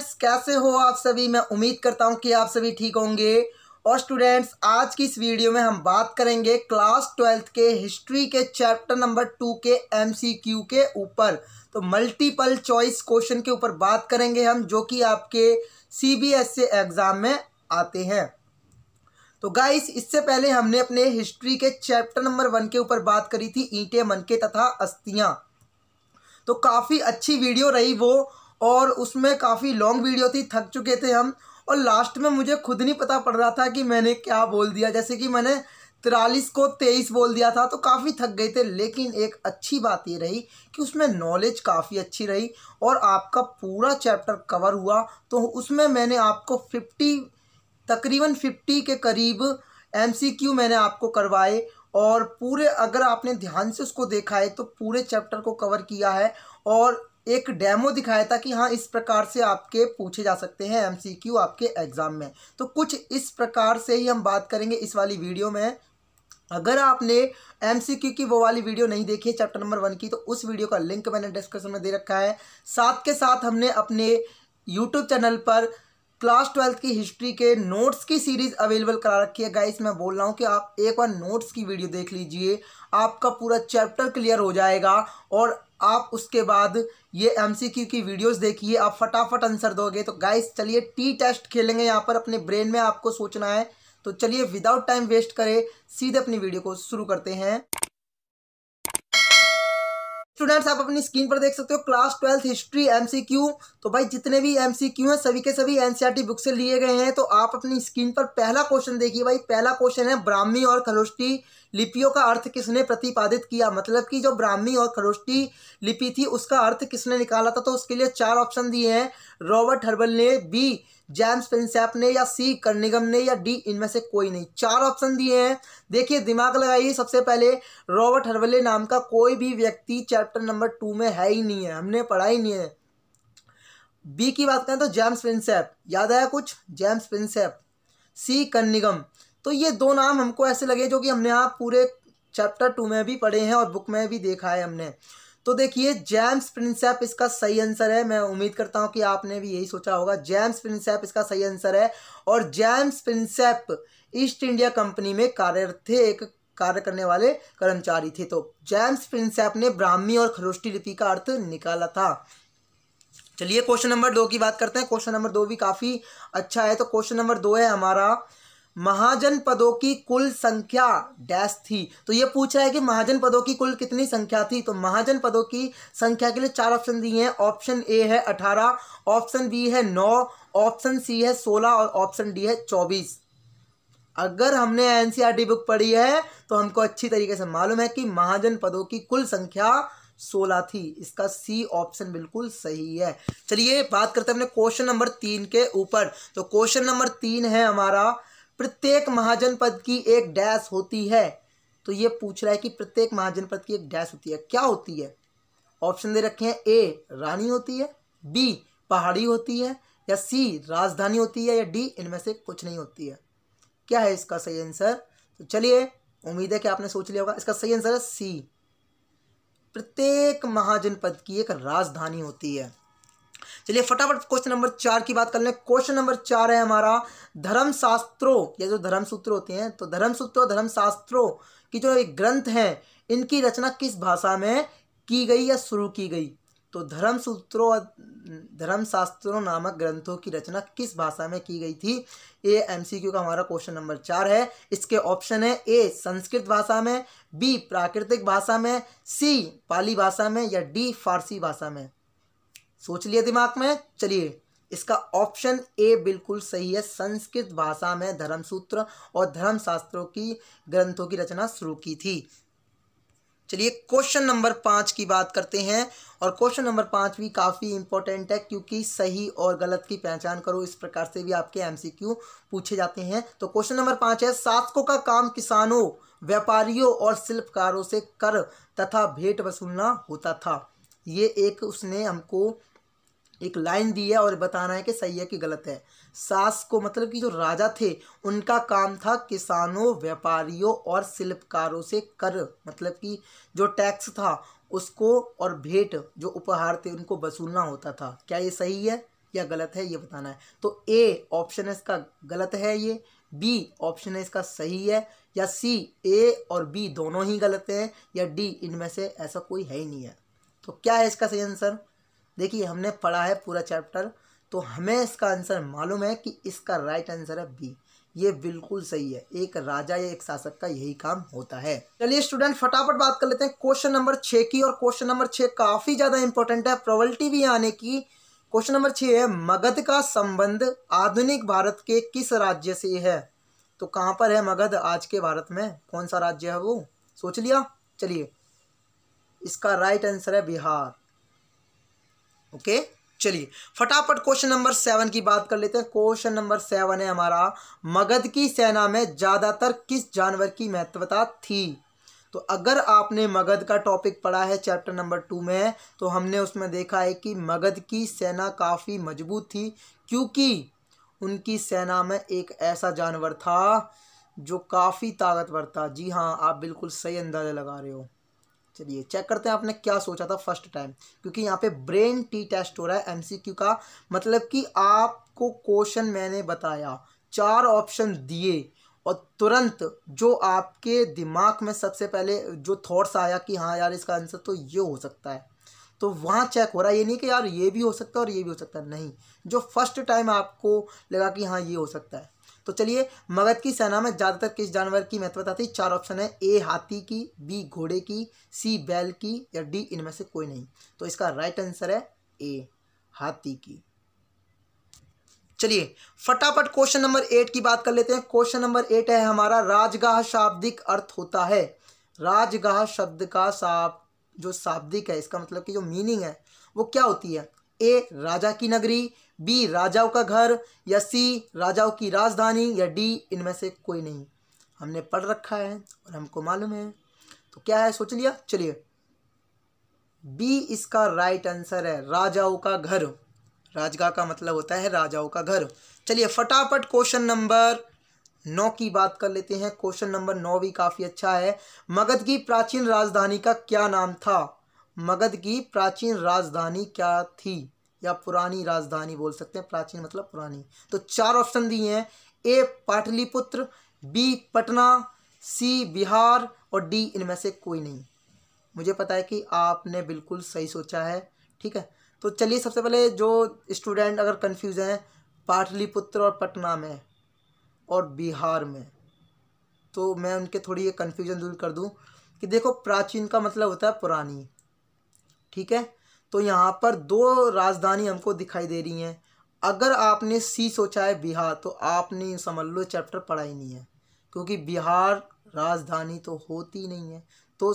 students कैसे हो आप सभी मैं उम्मीद करता हूं कि आप सभी ठीक होंगे और स्टूडेंट्स आज की इस वीडियो में हम बात करेंगे क्लास ट्वेल्थ के हिस्ट्री के चैप्टर नंबर टू के एमसीक्यू के ऊपर तो मल्टीपल चॉइस क्वेश्चन के ऊपर बात करेंगे हम जो कि आपके सीबीएसई एग्ज़ाम में आते हैं तो गाइस इससे पहले हमने अपने हिस्ट्री के चैप्टर नंबर वन के ऊपर बात करी थी ईंटें मनके तथा अस्थियाँ तो काफ़ी अच्छी वीडियो रही वो और उसमें काफ़ी लॉन्ग वीडियो थी थक चुके थे हम और लास्ट में मुझे खुद नहीं पता पड़ रहा था कि मैंने क्या बोल दिया जैसे कि मैंने तिरालीस को तेईस बोल दिया था तो काफ़ी थक गए थे लेकिन एक अच्छी बात ये रही कि उसमें नॉलेज काफ़ी अच्छी रही और आपका पूरा चैप्टर कवर हुआ तो उसमें मैंने आपको फिफ्टी तकरीबन फिफ्टी के करीब एम मैंने आपको करवाए और पूरे अगर आपने ध्यान से उसको देखा है तो पूरे चैप्टर को कवर किया है और एक डेमो दिखाया था कि हाँ इस प्रकार से आपके पूछे जा सकते हैं एमसीक्यू आपके एग्ज़ाम में तो कुछ इस प्रकार से ही हम बात करेंगे इस वाली वीडियो में अगर आपने एम की वो वाली वीडियो नहीं देखी है चैप्टर नंबर वन की तो उस वीडियो का लिंक मैंने डिस्क्रिप्शन में दे रखा है साथ के साथ हमने अपने यूट्यूब चैनल पर क्लास ट्वेल्थ की हिस्ट्री के नोट्स की सीरीज़ अवेलेबल करा रखी है गाइस मैं बोल रहा हूँ कि आप एक बार नोट्स की वीडियो देख लीजिए आपका पूरा चैप्टर क्लियर हो जाएगा और आप उसके बाद ये एमसीक्यू की वीडियोस देखिए आप फटाफट आंसर दोगे तो गाइस चलिए टी टेस्ट खेलेंगे यहाँ पर अपने ब्रेन में आपको सोचना है तो चलिए विदाउट टाइम वेस्ट करें सीधे अपनी वीडियो को शुरू करते हैं स्टूडेंट्स आप अपनी स्क्रीन पर देख सकते हो क्लास ट्वेल्थ हिस्ट्री एमसीक्यू तो भाई जितने भी एमसीक्यू हैं सभी के सभी एनसीईआरटी बुक से लिए गए हैं तो आप अपनी स्क्रीन पर पहला क्वेश्चन देखिए भाई पहला क्वेश्चन है ब्राह्मी और खलोष्टी लिपियों का अर्थ किसने प्रतिपादित किया मतलब कि जो ब्राह्मी और खरोष्टी लिपि थी उसका अर्थ किसने निकाला था तो उसके लिए चार ऑप्शन दिए हैं रॉबर्ट हर्बल ने बी जेम्स फिनसैप ने या सी कर्निगम ने या डी इनमें से कोई नहीं चार ऑप्शन दिए हैं देखिए दिमाग लगाइए सबसे पहले रॉबर्ट हरवले नाम का कोई भी व्यक्ति चैप्टर नंबर टू में है ही नहीं है हमने पढ़ा ही नहीं है बी की बात करें तो जेम्स प्रिंसेप याद आया कुछ जेम्स प्रिंसेप सी कन्निगम तो ये दो नाम हमको ऐसे लगे जो कि हमने यहाँ पूरे चैप्टर टू में भी पढ़े हैं और बुक में भी देखा है हमने तो देखिए जेम्स प्रिंसेप इसका सही आंसर है मैं उम्मीद करता हूं कि आपने भी यही सोचा होगा जेम्स प्रिंसेप इसका सही आंसर है और James Prinsep East India Company में कार्यरत थे एक कार्य करने वाले कर्मचारी थे तो जेम्स प्रिंसेप ने ब्राह्मी और खरोष्टी लिपि का अर्थ निकाला था चलिए क्वेश्चन नंबर दो की बात करते हैं क्वेश्चन नंबर दो भी काफ़ी अच्छा है तो क्वेश्चन नंबर दो है हमारा महाजन पदों की कुल संख्या डैश थी तो ये पूछ रहा है कि महाजन पदों की कुल कितनी संख्या थी तो महाजन पदों की संख्या के लिए चार ऑप्शन दिए हैं ऑप्शन ए है अठारह ऑप्शन बी है नौ ऑप्शन सी है सोलह और ऑप्शन डी है चौबीस अगर हमने एनसीईआरटी बुक पढ़ी है तो हमको अच्छी तरीके से मालूम है कि महाजन पदों की कुल संख्या सोलह थी इसका सी ऑप्शन बिल्कुल सही है चलिए बात करते हैं अपने क्वेश्चन नंबर तीन के ऊपर तो क्वेश्चन नंबर तीन है हमारा प्रत्येक महाजनपद की एक डैश होती है तो ये पूछ रहा है कि प्रत्येक महाजनपद की एक डैश होती है क्या होती है ऑप्शन दे रखे हैं ए रानी होती है बी पहाड़ी होती है या सी राजधानी होती है या डी इनमें से कुछ नहीं होती है क्या है इसका सही आंसर तो चलिए उम्मीद है कि आपने सोच लिया होगा इसका सही आंसर है सी प्रत्येक महाजनपद की एक राजधानी होती है चलिए फटाफट क्वेश्चन नंबर चार की बात कर लें क्वेश्चन नंबर चार है हमारा धर्मशास्त्रों या जो धर्म सूत्र होते हैं तो धर्म सूत्र और धर्मशास्त्रों की जो ग्रंथ हैं इनकी रचना किस भाषा में की गई या शुरू की गई तो धर्म सूत्रों और धर्मशास्त्रों नामक ग्रंथों की रचना किस भाषा में की गई थी ये एम का हमारा क्वेश्चन नंबर चार है इसके ऑप्शन है ए संस्कृत भाषा में बी प्राकृतिक भाषा में सी पाली भाषा में या डी फारसी भाषा में सोच लिया दिमाग में चलिए इसका ऑप्शन ए बिल्कुल सही है संस्कृत भाषा में धर्म सूत्र और धर्म शास्त्रों की ग्रंथों की रचना शुरू की थी चलिए क्वेश्चन नंबर पाँच की बात करते हैं और क्वेश्चन नंबर पाँच भी काफ़ी इंपॉर्टेंट है क्योंकि सही और गलत की पहचान करो इस प्रकार से भी आपके एमसीक्यू पूछे जाते हैं तो क्वेश्चन नंबर पाँच है शासकों का काम किसानों व्यापारियों और शिल्पकारों से कर तथा भेंट वसूलना होता था ये एक उसने हमको एक लाइन दी है और बताना है कि सही है कि गलत है सास को मतलब कि जो राजा थे उनका काम था किसानों व्यापारियों और शिल्पकारों से कर मतलब कि जो टैक्स था उसको और भेंट जो उपहार थे उनको वसूलना होता था क्या ये सही है या गलत है ये बताना है तो ए ऑप्शन इसका गलत है ये बी ऑप्शन है इसका सही है या सी ए और बी दोनों ही गलत हैं या डी इनमें से ऐसा कोई है ही नहीं है तो क्या है इसका सही आंसर देखिए हमने पढ़ा है पूरा चैप्टर तो हमें इसका आंसर मालूम है कि इसका राइट आंसर है बी ये बिल्कुल सही है एक राजा या एक शासक का यही काम होता है चलिए स्टूडेंट फटाफट बात कर लेते हैं क्वेश्चन नंबर छः की और क्वेश्चन नंबर छः काफ़ी ज़्यादा इंपॉर्टेंट है प्रोबलिटी भी आने की क्वेश्चन नंबर छः है मगध का संबंध आधुनिक भारत के किस राज्य से है तो कहाँ पर है मगध आज के भारत में कौन सा राज्य है वो सोच लिया चलिए इसका राइट आंसर है बिहार ओके चलिए फटाफट क्वेश्चन नंबर सेवन की बात कर लेते हैं क्वेश्चन नंबर सेवन है हमारा मगध की सेना में ज़्यादातर किस जानवर की महत्वता थी तो अगर आपने मगध का टॉपिक पढ़ा है चैप्टर नंबर टू में तो हमने उसमें देखा है कि मगध की सेना काफ़ी मजबूत थी क्योंकि उनकी सेना में एक ऐसा जानवर था जो काफ़ी ताकतवर था जी हाँ आप बिल्कुल सही अंदाज़ा लगा रहे हो चलिए चेक करते हैं आपने क्या सोचा था फर्स्ट टाइम क्योंकि यहाँ पे ब्रेन टी टेस्ट हो रहा है एमसीक्यू का मतलब कि आपको क्वेश्चन मैंने बताया चार ऑप्शन दिए और तुरंत जो आपके दिमाग में सबसे पहले जो थॉट्स आया कि हाँ यार इसका आंसर तो ये हो सकता है तो वहाँ चेक हो रहा है ये नहीं कि यार ये भी हो सकता है और ये भी हो सकता है नहीं जो फर्स्ट टाइम आपको लगा कि हाँ ये हो सकता है तो चलिए मगध की सेना में ज़्यादातर किस जानवर की महत्वता थी चार ऑप्शन है ए हाथी की बी घोड़े की सी बैल की या डी इनमें से कोई नहीं तो इसका राइट आंसर है ए हाथी की चलिए फटाफट क्वेश्चन नंबर एट की बात कर लेते हैं क्वेश्चन नंबर एट है हमारा राजगाह शाब्दिक अर्थ होता है राजगाह शब्द का साप जो शाब्दिक है इसका मतलब कि जो मीनिंग है वो क्या होती है ए राजा की नगरी बी राजाओं का घर या सी राजाओं की राजधानी या डी इनमें से कोई नहीं हमने पढ़ रखा है और हमको मालूम है तो क्या है सोच लिया चलिए बी इसका राइट आंसर है राजाओं का घर राजगा का मतलब होता है राजाओं का घर चलिए फटाफट क्वेश्चन नंबर नौ की बात कर लेते हैं क्वेश्चन नंबर नौ भी काफ़ी अच्छा है मगध की प्राचीन राजधानी का क्या नाम था मगध की प्राचीन राजधानी क्या थी या पुरानी राजधानी बोल सकते हैं प्राचीन मतलब पुरानी तो चार ऑप्शन दिए हैं A Pataliputra B Patna C Bihar और डी इनमें से कोई नहीं मुझे पता है कि आपने बिल्कुल सही सोचा है ठीक है तो चलिए सबसे पहले जो स्टूडेंट अगर कंफ्यूज हैं पाटलिपुत्र और पटना में और बिहार में तो मैं उनके थोड़ी ये कन्फ्यूज़न दूर कर दूँ कि देखो प्राचीन का मतलब होता है पुरानी ठीक है तो यहाँ पर दो राजधानी हमको दिखाई दे रही हैं अगर आपने सी सोचा है बिहार तो आपने समझ लो चैप्टर पढ़ा ही नहीं है क्योंकि बिहार राजधानी तो होती नहीं है तो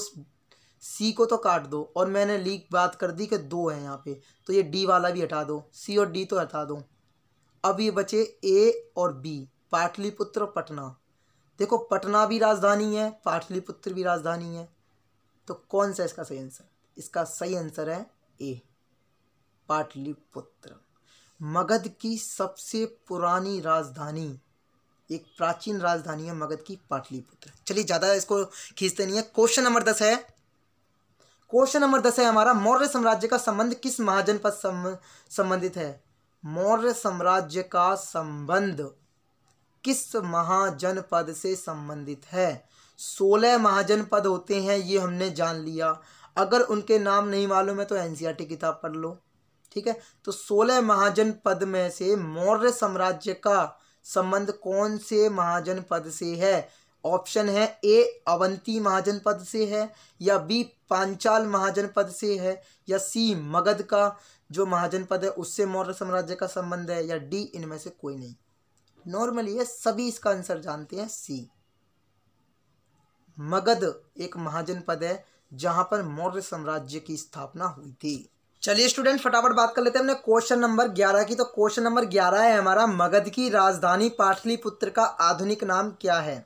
सी को तो काट दो और मैंने लीक बात कर दी कि दो है यहाँ पे तो ये डी वाला भी हटा दो सी और डी तो हटा दो अब ये बचे ए और बी पाटलिपुत्र और पटना देखो पटना भी राजधानी है पाटलिपुत्र भी राजधानी है तो कौन सा इसका सही आंसर इसका सही आंसर है ए पाटलिपुत्र मगध की सबसे पुरानी राजधानी एक प्राचीन राजधानी है मगध की पाटलिपुत्र चलिए ज़्यादा इसको खींचते नहीं है क्वेश्चन नंबर दस है क्वेश्चन नंबर दस है हमारा मौर्य साम्राज्य का संबंध किस महाजनपद संबंधित है मौर्य साम्राज्य का संबंध किस महाजनपद से संबंधित है सोलह महाजनपद होते हैं ये हमने जान लिया अगर उनके नाम नहीं मालूम है तो एन किताब पढ़ लो ठीक है तो सोलह महाजन पद में से मौर्य साम्राज्य का संबंध कौन से महाजन पद से है ऑप्शन है ए अवंती महाजन पद से है या बी पांचाल महाजन पद से है या सी मगध का जो महाजन पद है उससे मौर्य साम्राज्य का संबंध है या डी इनमें से कोई नहीं नॉर्मली ये सभी इसका आंसर जानते हैं सी मगध एक महाजन पद है जहां पर मौर्य साम्राज्य की स्थापना हुई थी चलिए स्टूडेंट फटाफट बात कर लेते हैं हमने क्वेश्चन नंबर ग्यारह की तो क्वेश्चन नंबर ग्यारह है हमारा मगध की राजधानी पाटलिपुत्र का आधुनिक नाम क्या है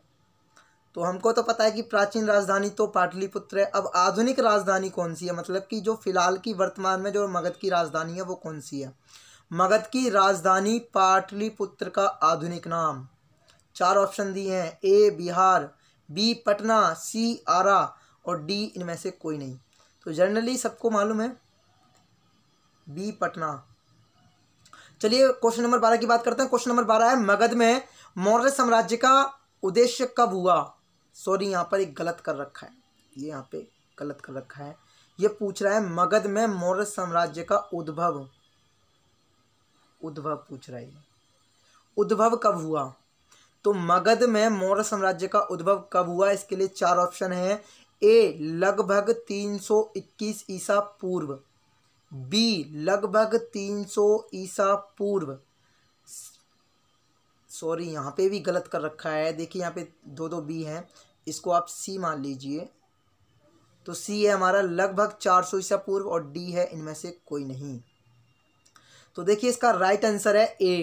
तो हमको तो पता है कि प्राचीन राजधानी तो पाटलिपुत्र है अब आधुनिक राजधानी कौन सी है मतलब कि जो फिलहाल की वर्तमान में जो मगध की राजधानी है वो कौन सी है मगध की राजधानी पाटलिपुत्र का आधुनिक नाम चार ऑप्शन दिए हैं A Bihar B Patna C Arrah और डी इनमें से कोई नहीं तो जनरली सबको मालूम है बी पटना चलिए क्वेश्चन नंबर बारह की बात करते हैं क्वेश्चन नंबर बारह है मगध में मौर्य साम्राज्य का उद्देश्य कब हुआ सॉरी यहाँ पर एक गलत कर रखा है ये यहाँ पे गलत कर रखा है ये पूछ रहा है मगध में मौर्य साम्राज्य का उद्भव उद्भव पूछ रहा है उद्भव कब हुआ तो मगध में मौर्य साम्राज्य का उद्भव कब हुआ इसके लिए चार ऑप्शन है ए लगभग 321 ईसा पूर्व बी लगभग 300 ईसा पूर्व सॉरी यहाँ पे भी गलत कर रखा है देखिए यहाँ पे दो दो बी हैं इसको आप सी मान लीजिए तो सी है हमारा लगभग 400 ईसा पूर्व और डी है इनमें से कोई नहीं तो देखिए इसका राइट आंसर है ए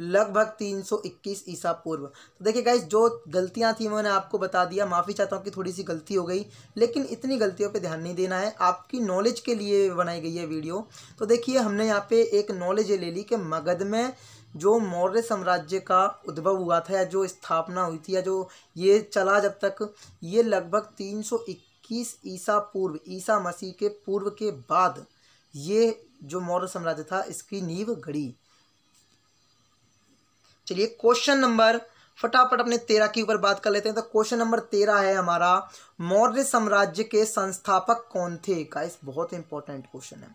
लगभग 321 ईसा पूर्व तो देखिए गाइज जो गलतियां थी मैंने आपको बता दिया माफ़ी चाहता हूँ कि थोड़ी सी गलती हो गई लेकिन इतनी गलतियों पे ध्यान नहीं देना है आपकी नॉलेज के लिए बनाई गई है वीडियो तो देखिए हमने यहाँ पे एक नॉलेज ले ली कि मगध में जो मौर्य साम्राज्य का उद्भव हुआ था या जो स्थापना हुई थी या जो ये चला जब तक ये लगभग तीन इक्कीस ईसा पूर्व ईसा मसीह के पूर्व के बाद ये जो मौर्य साम्राज्य था इसकी नींव गढ़ी चलिए क्वेश्चन नंबर फटाफट अपने तेरह के ऊपर बात कर लेते हैं तो क्वेश्चन नंबर तेरह है हमारा मौर्य साम्राज्य के संस्थापक कौन थे गाइस बहुत इंपॉर्टेंट क्वेश्चन है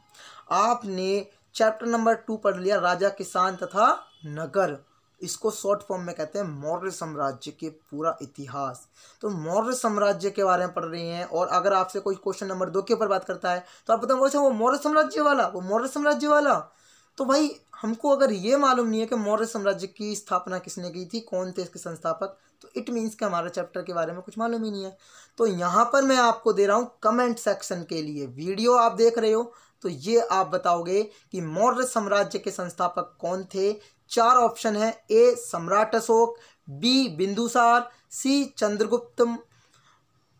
आपने चैप्टर नंबर टू पढ़ लिया राजा किसान तथा नगर इसको शॉर्ट फॉर्म में कहते हैं मौर्य साम्राज्य के पूरा इतिहास तो मौर्य साम्राज्य के बारे में पढ़ रही हैं और अगर आपसे कोई क्वेश्चन नंबर दो के ऊपर बात करता है तो आप बताओ अच्छा, वो मौर्य साम्राज्य वाला वो मौर्य साम्राज्य वाला तो भाई हमको अगर ये मालूम नहीं है कि मौर्य साम्राज्य की स्थापना किसने की थी कौन थे इसके संस्थापक तो इट मीन्स कि हमारे चैप्टर के बारे में कुछ मालूम ही नहीं है तो यहाँ पर मैं आपको दे रहा हूँ कमेंट सेक्शन के लिए वीडियो आप देख रहे हो तो ये आप बताओगे कि मौर्य साम्राज्य के संस्थापक कौन थे चार ऑप्शन है A Samrat Ashok B Bindusar C Chandragupta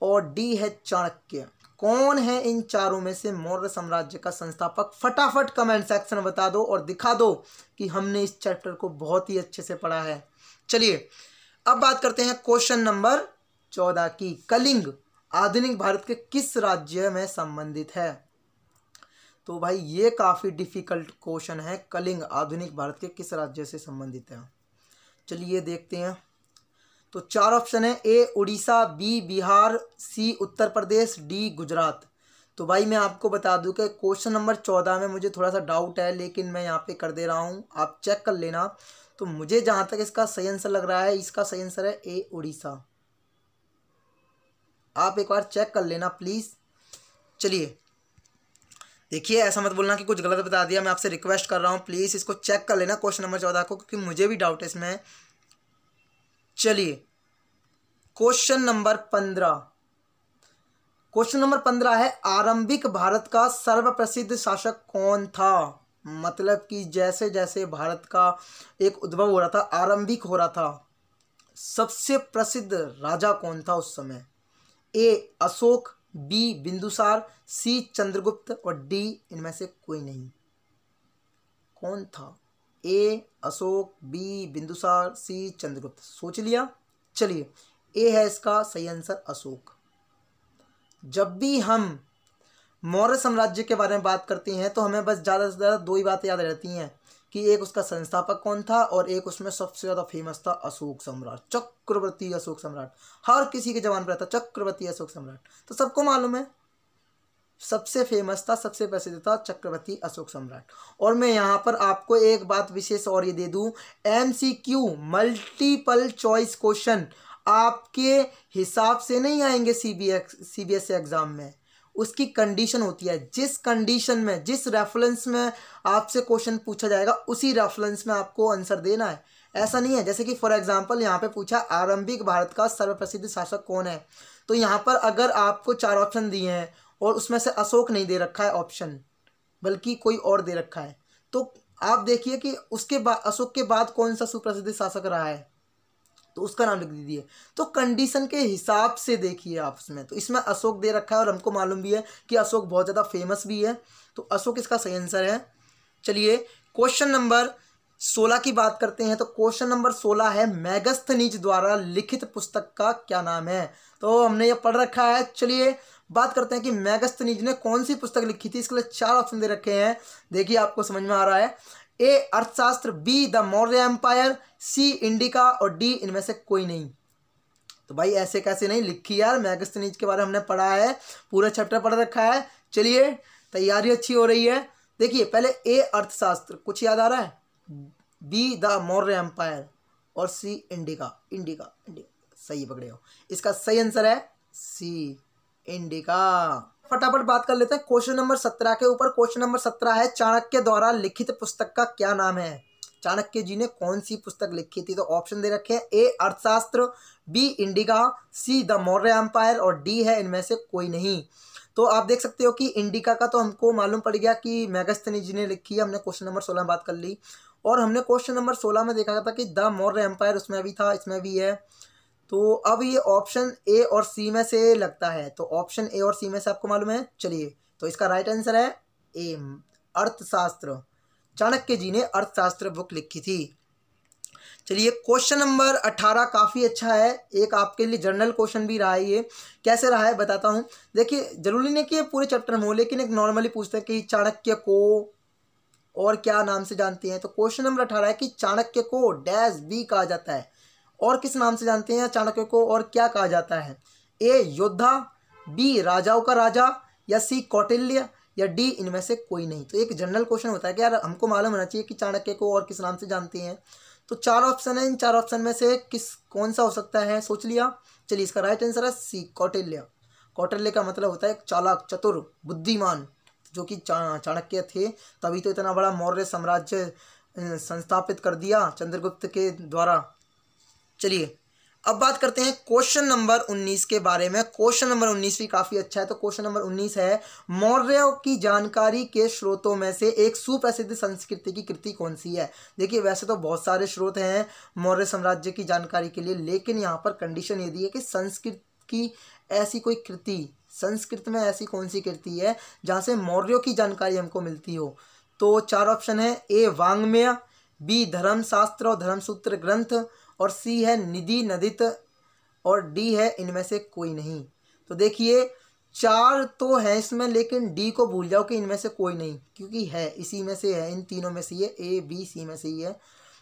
और डी है चाणक्य कौन है इन चारों में से मौर्य साम्राज्य का संस्थापक फटाफट कमेंट सेक्शन में बता दो और दिखा दो कि हमने इस चैप्टर को बहुत ही अच्छे से पढ़ा है चलिए अब बात करते हैं क्वेश्चन नंबर चौदह की कलिंग आधुनिक भारत के किस राज्य में संबंधित है तो भाई ये काफ़ी डिफिकल्ट क्वेश्चन है कलिंग आधुनिक भारत के किस राज्य से संबंधित है चलिए देखते हैं तो चार ऑप्शन है A Orissa B Bihar C Uttar Pradesh D Gujarat तो भाई मैं आपको बता दूं कि क्वेश्चन नंबर चौदह में मुझे थोड़ा सा डाउट है लेकिन मैं यहाँ पे कर दे रहा हूँ आप चेक कर लेना तो मुझे जहाँ तक इसका सही आंसर लग रहा है इसका सही आंसर है ए उड़ीसा आप एक बार चेक कर लेना प्लीज़ चलिए देखिए ऐसा मत बोलना कि कुछ गलत बता दिया मैं आपसे रिक्वेस्ट कर रहा हूँ प्लीज़ इसको चेक कर लेना क्वेश्चन नंबर चौदह को क्योंकि मुझे भी डाउट है इसमें चलिए क्वेश्चन नंबर पंद्रह क्वेश्चन नंबर पंद्रह है आरंभिक भारत का सर्वप्रसिद्ध शासक कौन था मतलब कि जैसे जैसे भारत का एक उद्भव हो रहा था आरंभिक हो रहा था सबसे प्रसिद्ध राजा कौन था उस समय A Ashok B Bindusar C Chandragupta और डी इनमें से कोई नहीं कौन था A Ashok B Bindusar C Chandragupta सोच लिया चलिए ए है इसका सही आंसर अशोक जब भी हम मौर्य साम्राज्य के बारे में बात करते हैं तो हमें बस ज़्यादा से ज़्यादा दो ही बातें याद रहती हैं कि एक उसका संस्थापक कौन था और एक उसमें सबसे ज़्यादा फेमस था अशोक सम्राट चक्रवर्ती अशोक सम्राट हर किसी के जवान पर रहता चक्रवर्ती अशोक सम्राट तो सबको मालूम है सबसे फेमस था सबसे प्रसिद्ध था चक्रवर्ती अशोक सम्राट और मैं यहाँ पर आपको एक बात विशेष और ये दे दूँ M Q multiple choice question आपके हिसाब से नहीं आएंगे सी बी एग्ज़ाम में उसकी कंडीशन होती है जिस कंडीशन में जिस रेफरेंस में आपसे क्वेश्चन पूछा जाएगा उसी रेफरेंस में आपको आंसर देना है ऐसा नहीं है जैसे कि फॉर एग्जांपल यहाँ पे पूछा आरंभिक भारत का सर्वप्रसिद्ध शासक कौन है तो यहाँ पर अगर आपको चार ऑप्शन दिए हैं और उसमें से अशोक नहीं दे रखा है ऑप्शन बल्कि कोई और दे रखा है तो आप देखिए कि उसके बाद अशोक के बाद कौन सा सुप्रसिद्ध शासक रहा है तो उसका नाम लिख दीजिए तो कंडीशन के हिसाब से देखिए आप उसमें तो इसमें अशोक दे रखा है और हमको मालूम भी है कि अशोक बहुत ज़्यादा फेमस भी है तो अशोक इसका सही आंसर है चलिए क्वेश्चन नंबर सोलह की बात करते हैं तो क्वेश्चन नंबर सोलह है मैगस्थनीज द्वारा लिखित पुस्तक का क्या नाम है तो हमने ये पढ़ रखा है चलिए बात करते हैं कि मैगस्तनीज ने कौन सी पुस्तक लिखी थी इसके लिए चार ऑप्शन दे रखे हैं देखिए आपको समझ में आ रहा है A Arthashastra B the Maurya empire C Indica और डी इनमें से कोई नहीं तो भाई ऐसे कैसे नहीं लिखी यार मैगस्तनीज के बारे में हमने पढ़ा है पूरा चैप्टर पढ़ रखा है चलिए तैयारी अच्छी हो रही है देखिए पहले ए अर्थशास्त्र कुछ याद आ रहा है बी द मौर्य एम्पायर और सी इंडिका इंडिका इंडिका सही पकड़े हो इसका सही आंसर है सी इंडिका फटाफट बात कर लेते हैं क्वेश्चन नंबर सत्रह के ऊपर क्वेश्चन नंबर सत्रह है चाणक्य द्वारा लिखित पुस्तक का क्या नाम है चाणक्य जी ने कौन सी पुस्तक लिखी थी तो ऑप्शन दे रखे हैं A Arthashastra B Indica C the Maurya empire और डी है इनमें से कोई नहीं तो आप देख सकते हो कि इंडिका का तो हमको मालूम पड़ गया कि मेगस्थनी जी ने लिखी है हमने क्वेश्चन नंबर सोलह में बात कर ली और हमने क्वेश्चन नंबर सोलह में देखा था कि द मौर्य एम्पायर उसमें भी था इसमें भी है तो अब ये ऑप्शन ए और सी में से लगता है तो ऑप्शन ए और सी में से आपको मालूम है चलिए तो इसका राइट आंसर है ए अर्थशास्त्र चाणक्य जी ने अर्थशास्त्र बुक लिखी थी चलिए क्वेश्चन नंबर अठारह काफ़ी अच्छा है एक आपके लिए जनरल क्वेश्चन भी रहा है ये कैसे रहा है बताता हूँ देखिए जरूरी नहीं कि ये पूरे चैप्टर में हो लेकिन एक नॉर्मली पूछते हैं कि चाणक्य को और क्या नाम से जानते हैं तो क्वेश्चन नंबर अठारह है कि चाणक्य को डैश बी कहा जाता है और किस नाम से जानते हैं चाणक्य को और क्या कहा जाता है ए योद्धा बी राजाओं का राजा या सी कौटिल्य या डी इनमें से कोई नहीं तो एक जनरल क्वेश्चन होता है कि यार हमको मालूम होना चाहिए कि चाणक्य को और किस नाम से जानते हैं तो चार ऑप्शन है इन चार ऑप्शन में से किस कौन सा हो सकता है सोच लिया चलिए इसका राइट आंसर है सी कौटिल्य कौटिल्य का मतलब होता है चालाक चतुर बुद्धिमान जो कि चा, चाणक्य थे तभी तो इतना बड़ा मौर्य साम्राज्य संस्थापित कर दिया चंद्रगुप्त के द्वारा चलिए अब बात करते हैं क्वेश्चन नंबर उन्नीस के बारे में क्वेश्चन नंबर उन्नीस भी काफ़ी अच्छा है तो क्वेश्चन नंबर उन्नीस है मौर्य की जानकारी के स्रोतों में से एक सुप्रसिद्ध संस्कृति की कृति कौन सी है देखिए वैसे तो बहुत सारे स्रोत हैं मौर्य साम्राज्य की जानकारी के लिए लेकिन यहाँ पर कंडीशन ये दी है कि संस्कृत की ऐसी कोई कृति संस्कृत में ऐसी कौन सी कृति है जहाँ से मौर्यों की जानकारी हमको मिलती हो तो चार ऑप्शन है ए वांग्मय बी धर्मशास्त्र और धर्मसूत्र ग्रंथ और सी है निधि नदित और डी है इनमें से कोई नहीं तो देखिए चार तो है इसमें लेकिन डी को भूल जाओ कि इनमें से कोई नहीं क्योंकि है इसी में से है इन तीनों में से ही है ए बी सी में से ही है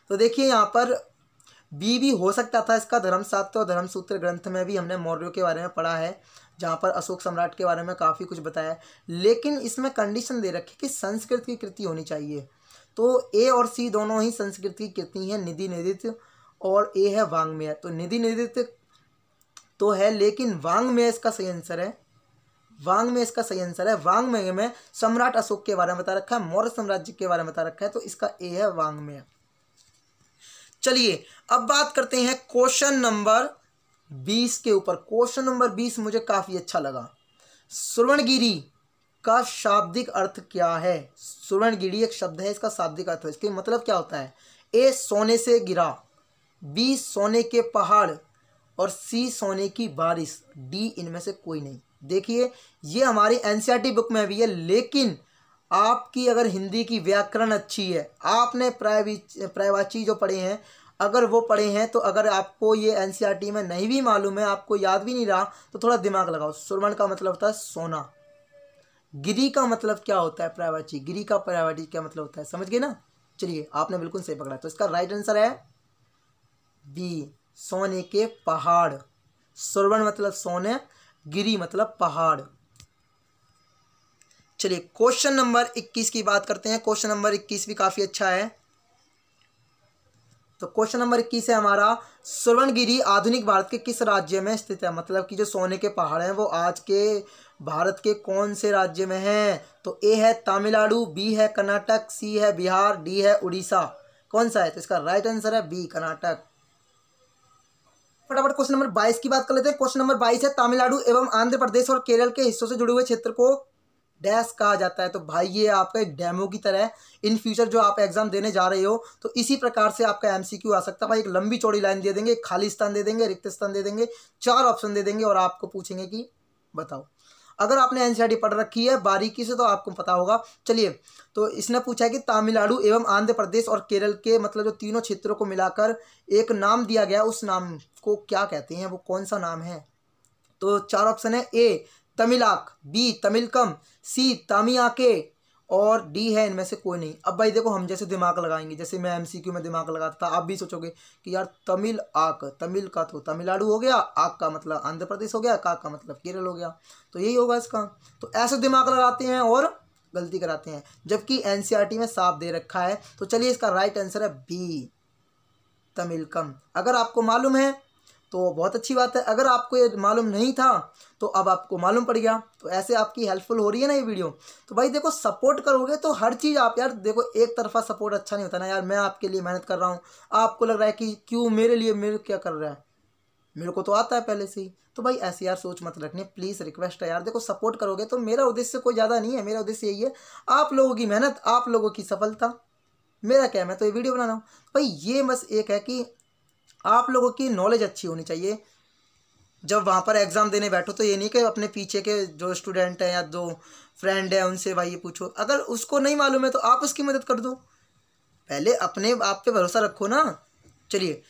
तो देखिए यहाँ पर बी भी हो सकता था इसका धर्मशास्त्र और धर्मसूत्र ग्रंथ में भी हमने मौर्यों के बारे में पढ़ा है जहाँ पर अशोक सम्राट के बारे में काफ़ी कुछ बताया लेकिन इसमें कंडीशन दे रखी कि संस्कृत की कृति होनी चाहिए तो ए और सी दोनों ही संस्कृत की कृति हैं निधि निधित्य और ए है वांग्मय तो निधि निधित्व तो है लेकिन वांग्मय इसका सही आंसर है वांग में इसका सही आंसर है वांग में में सम्राट अशोक के बारे में बता रखा है मौर्य साम्राज्य के बारे में बता रखा है तो इसका ए है वांग में चलिए अब बात करते हैं क्वेश्चन नंबर बीस के ऊपर क्वेश्चन नंबर बीस मुझे काफ़ी अच्छा लगा सुवर्णगिरी का शाब्दिक अर्थ क्या है सुवर्णगिरी एक शब्द है इसका शाब्दिक अर्थ इसके मतलब क्या होता है ए सोने से गिरा बी सोने के पहाड़ और सी सोने की बारिश डी इनमें से कोई नहीं देखिए ये हमारी एन बुक e में भी है लेकिन आपकी अगर हिंदी की व्याकरण अच्छी है आपने प्रायवाची जो पढ़े हैं अगर वो पढ़े हैं तो अगर आपको ये एन e में नहीं भी मालूम है आपको याद भी नहीं रहा तो थोड़ा दिमाग लगाओ सुरवण का मतलब होता है सोना गिरी का मतलब क्या होता है प्रायवाची गिरी का प्रायवाची क्या मतलब होता है समझ गए ना चलिए आपने बिल्कुल सही पकड़ा तो इसका राइट आंसर है बी सोने के पहाड़ स्वर्ण मतलब सोने गिरी मतलब पहाड़ चलिए क्वेश्चन नंबर इक्कीस की बात करते हैं क्वेश्चन नंबर इक्कीस भी काफ़ी अच्छा है तो क्वेश्चन नंबर इक्कीस है हमारा स्वर्णगिरी आधुनिक भारत के किस राज्य में स्थित है मतलब कि जो सोने के पहाड़ हैं वो आज के भारत के कौन से राज्य में हैं तो ए है तमिलनाडु बी है कर्नाटक सी है बिहार डी है उड़ीसा कौन सा है तो इसका राइट आंसर है बी कर्नाटक फटाफट क्वेश्चन नंबर बाईस की बात कर लेते हैं क्वेश्चन नंबर बाईस है तमिलनाडु एवं आंध्र प्रदेश और केरल के हिस्सों से जुड़े हुए क्षेत्र को डैश कहा जाता है तो भाई ये आपका एक डेमो की तरह है इन फ्यूचर जो आप एग्जाम देने जा रहे हो तो इसी प्रकार से आपका एमसीक्यू आ सकता है भाई एक लंबी चौड़ी लाइन दे देंगे खाली स्थान दे देंगे रिक्त स्थान दे देंगे चार ऑप्शन दे देंगे और आपको पूछेंगे कि बताओ अगर आपने एनसीईआरटी पढ़ रखी है बारीकी से तो आपको पता होगा चलिए तो इसने पूछा है कि तमिलनाडु एवं आंध्र प्रदेश और केरल के मतलब जो तीनों क्षेत्रों को मिलाकर एक नाम दिया गया उस नाम को क्या कहते हैं वो कौन सा नाम है तो चार ऑप्शन है ए तमिलाक बी तमिलकम सी तमियाके और डी है इनमें से कोई नहीं अब भाई देखो हम जैसे दिमाग लगाएंगे जैसे मैं एमसीक्यू में दिमाग लगाता था आप भी सोचोगे कि यार तमिल आक तमिल का तो तमिलनाडु हो गया आक का मतलब आंध्र प्रदेश हो गया काक का मतलब केरल हो गया तो यही होगा इसका तो ऐसे दिमाग लगाते हैं और गलती कराते हैं जबकि टी e में साफ दे रखा है तो चलिए इसका राइट आंसर है बी तमिलकम अगर आपको मालूम है तो बहुत अच्छी बात है अगर आपको ये मालूम नहीं था तो अब आपको मालूम पड़ गया तो ऐसे आपकी हेल्पफुल हो रही है ना ये वीडियो तो भाई देखो सपोर्ट करोगे तो हर चीज़ आप यार देखो एक तरफा सपोर्ट अच्छा नहीं होता ना यार मैं आपके लिए मेहनत कर रहा हूँ आपको लग रहा है कि क्यों मेरे लिए मेरे क्या कर रहा है मेरे को तो आता है पहले से ही तो भाई ऐसे यार सोच मत रखने प्लीज़ रिक्वेस्ट है यार देखो सपोर्ट करोगे तो मेरा उद्देश्य कोई ज़्यादा नहीं है मेरा उद्देश्य यही है आप लोगों की मेहनत आप लोगों की सफलता मेरा क्या है मैं तो ये वीडियो बना रहा हूँ भाई ये बस एक है कि आप लोगों की नॉलेज अच्छी होनी चाहिए जब वहाँ पर एग्ज़ाम देने बैठो तो ये नहीं कि अपने पीछे के जो स्टूडेंट हैं या दो फ्रेंड है उनसे भाई ये पूछो अगर उसको नहीं मालूम है तो आप उसकी मदद कर दो पहले अपने आप पे भरोसा रखो ना चलिए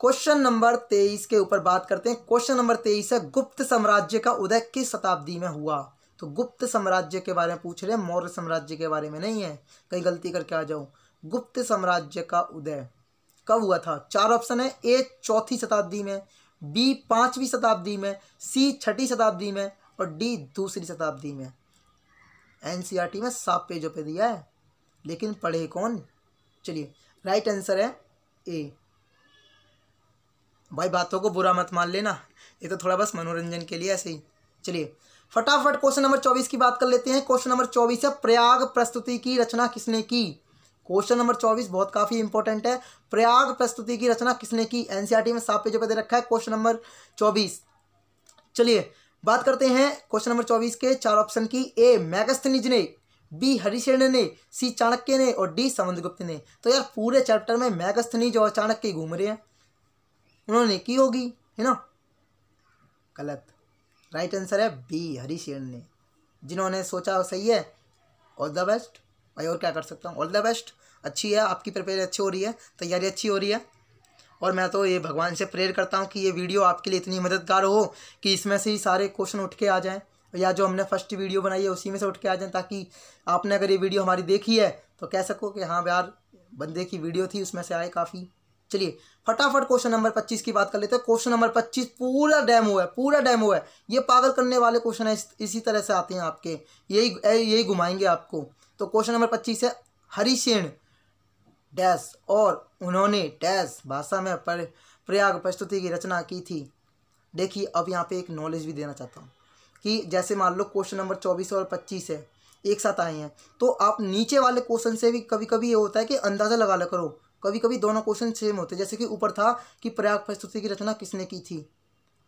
क्वेश्चन नंबर तेईस के ऊपर बात करते हैं क्वेश्चन नंबर तेईस है गुप्त साम्राज्य का उदय किस शताब्दी में हुआ तो गुप्त साम्राज्य के बारे में पूछ रहे हैं मौर्य साम्राज्य के बारे में नहीं है कहीं गलती करके आ जाऊँ गुप्त साम्राज्य का उदय कब हुआ था चार ऑप्शन है ए चौथी शताब्दी में बी पांचवी शताब्दी में सी छठी शताब्दी में और डी दूसरी शताब्दी में एनसीईआरटी में सात पेजों पे दिया है लेकिन पढ़े कौन चलिए राइट आंसर है ए भाई बातों को बुरा मत मान लेना ये तो थोड़ा बस मनोरंजन के लिए ऐसे ही चलिए फटाफट क्वेश्चन नंबर चौबीस की बात कर लेते हैं क्वेश्चन नंबर चौबीस है प्रयाग प्रस्तुति की रचना किसने की क्वेश्चन नंबर चौबीस बहुत काफी इंपॉर्टेंट है प्रयाग प्रस्तुति की रचना किसने की एनसीईआरटी e में सात पेजों पर दे रखा है क्वेश्चन नंबर चौबीस चलिए बात करते हैं क्वेश्चन नंबर चौबीस के चार ऑप्शन की ए मैगस्थनिज ने बी हरिशेण ने सी चाणक्य ने और डी समुद्रगुप्त ने तो यार पूरे चैप्टर में मैगस्थनिज और चाणक्य घूम रहे हैं उन्होंने की होगी है ना गलत राइट आंसर है बी हरिशेण ने जिन्होंने सोचा सही है ऑल द बेस्ट भाई और क्या कर सकता हूँ ऑल द बेस्ट अच्छी है आपकी प्रिपेयर अच्छी हो रही है तैयारी अच्छी हो रही है और मैं तो ये भगवान से प्रेयर करता हूँ कि ये वीडियो आपके लिए इतनी मददगार हो कि इसमें से ही सारे क्वेश्चन उठ के आ जाएँ या जो हमने फर्स्ट वीडियो बनाई है उसी में से उठ के आ जाएँ ताकि आपने अगर ये वीडियो हमारी देखी है तो कह सको कि हाँ यार बंदे की वीडियो थी उसमें से आए काफ़ी चलिए फटाफट क्वेश्चन नंबर पच्चीस की बात कर लेते हैं क्वेश्चन नंबर पच्चीस पूरा डैम हुआ है पूरा डैम हुआ है ये पागल करने वाले क्वेश्चन है इसी तरह से आते हैं आपके यही यही घुमाएंगे आपको तो क्वेश्चन नंबर पच्चीस है हरिसेन डैश और उन्होंने डैश भाषा में पर, प्रयाग प्रस्तुति की रचना की थी देखिए अब यहाँ पे एक नॉलेज भी देना चाहता हूँ कि जैसे मान लो क्वेश्चन नंबर चौबीस और पच्चीस है एक साथ आए हैं तो आप नीचे वाले क्वेश्चन से भी कभी कभी ये होता है कि अंदाज़ा लगा ला करो कभी कभी दोनों क्वेश्चन सेम होते हैं जैसे कि ऊपर था कि प्रयाग प्रस्तुति की रचना किसने की थी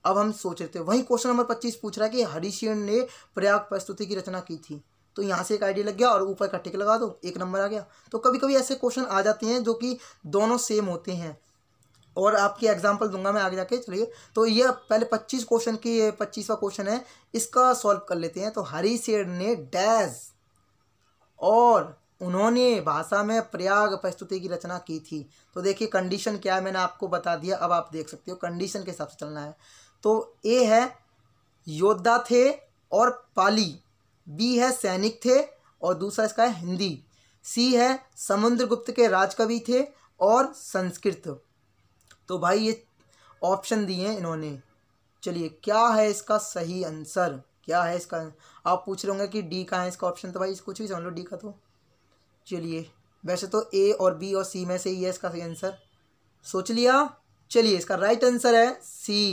अब हम सोच रहे थे वहीं क्वेश्चन नंबर पच्चीस पूछ रहा है कि हरिशेन ने प्रयाग प्रस्तुति की रचना की थी तो यहाँ से एक आइडिया लग गया और ऊपर का टिक लगा दो एक नंबर आ गया तो कभी कभी ऐसे क्वेश्चन आ जाते हैं जो कि दोनों सेम होते हैं और आपकी एग्जांपल दूंगा मैं आगे जाके चलिए तो ये पहले पच्चीस क्वेश्चन की पच्चीसवा क्वेश्चन है इसका सॉल्व कर लेते हैं तो हरी सेठ ने डैश और उन्होंने भाषा में प्रयाग प्रस्तुति की रचना की थी तो देखिए कंडीशन क्या है मैंने आपको बता दिया अब आप देख सकते हो कंडीशन के हिसाब से चलना है तो ए है योद्धा थे और पाली बी है सैनिक थे और दूसरा इसका है हिंदी सी है समुद्रगुप्त के राजकवि थे और संस्कृत तो भाई ये ऑप्शन दिए हैं इन्होंने चलिए क्या है इसका सही आंसर क्या है इसका आप पूछ रहे होंगे कि डी का है इसका ऑप्शन तो भाई कुछ भी समझ लो डी का तो चलिए वैसे तो ए और बी और सी में से ही है इसका सही आंसर सोच लिया चलिए इसका राइट आंसर है सी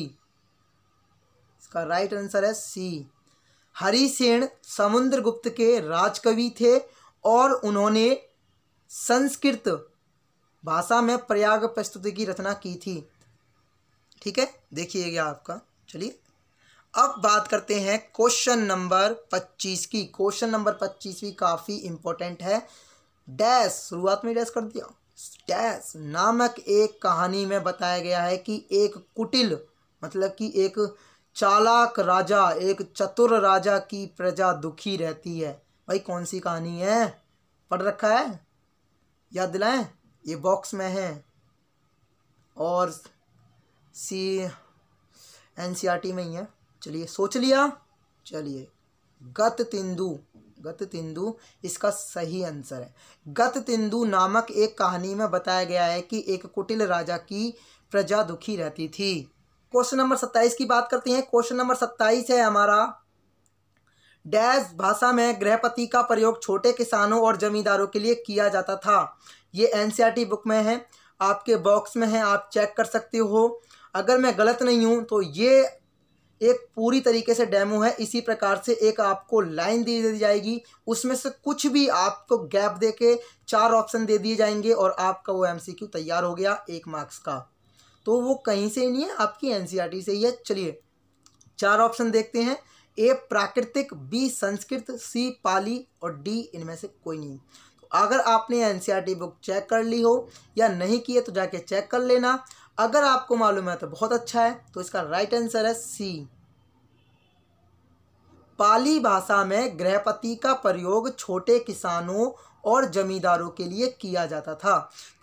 इसका राइट आंसर है सी हरिसेन समुद्रगुप्त के राजकवि थे और उन्होंने संस्कृत भाषा में प्रयाग प्रस्तुति की रचना की थी ठीक है देखिएगा आपका चलिए अब बात करते हैं क्वेश्चन नंबर पच्चीस की क्वेश्चन नंबर पच्चीस भी काफ़ी इंपॉर्टेंट है डैश शुरुआत में डैश कर दिया डैश नामक एक कहानी में बताया गया है कि एक कुटिल मतलब कि एक चालाक राजा एक चतुर राजा की प्रजा दुखी रहती है भाई कौन सी कहानी है पढ़ रखा है याद दिलाए ये बॉक्स में है और C N C R T में ही है चलिए सोच लिया चलिए गत तिंदु गत तिंदु इसका सही आंसर है गत तिंदु नामक एक कहानी में बताया गया है कि एक कुटिल राजा की प्रजा दुखी रहती थी क्वेश्चन नंबर सत्ताईस की बात करते हैं क्वेश्चन नंबर सत्ताईस है हमारा डैश भाषा में गृहपति का प्रयोग छोटे किसानों और जमींदारों के लिए किया जाता था ये एन बुक में है आपके बॉक्स में है आप चेक कर सकते हो अगर मैं गलत नहीं हूँ तो ये एक पूरी तरीके से डेमो है इसी प्रकार से एक आपको लाइन दे दी जाएगी उसमें से कुछ भी आपको गैप दे के चार ऑप्शन दे दिए जाएंगे और आपका वो एमसीक्यू तैयार हो गया एक मार्क्स का तो वो कहीं से ही नहीं है आपकी एन e से ही है चलिए चार ऑप्शन देखते हैं ए प्राकृतिक बी संस्कृत सी पाली और डी इनमें से कोई नहीं तो अगर आपने एन बुक चेक कर ली हो या नहीं की तो जाके चेक कर लेना अगर आपको मालूम है तो बहुत अच्छा है तो इसका राइट आंसर है सी पाली भाषा में गृहपति का प्रयोग छोटे किसानों और जमींदारों के लिए किया जाता था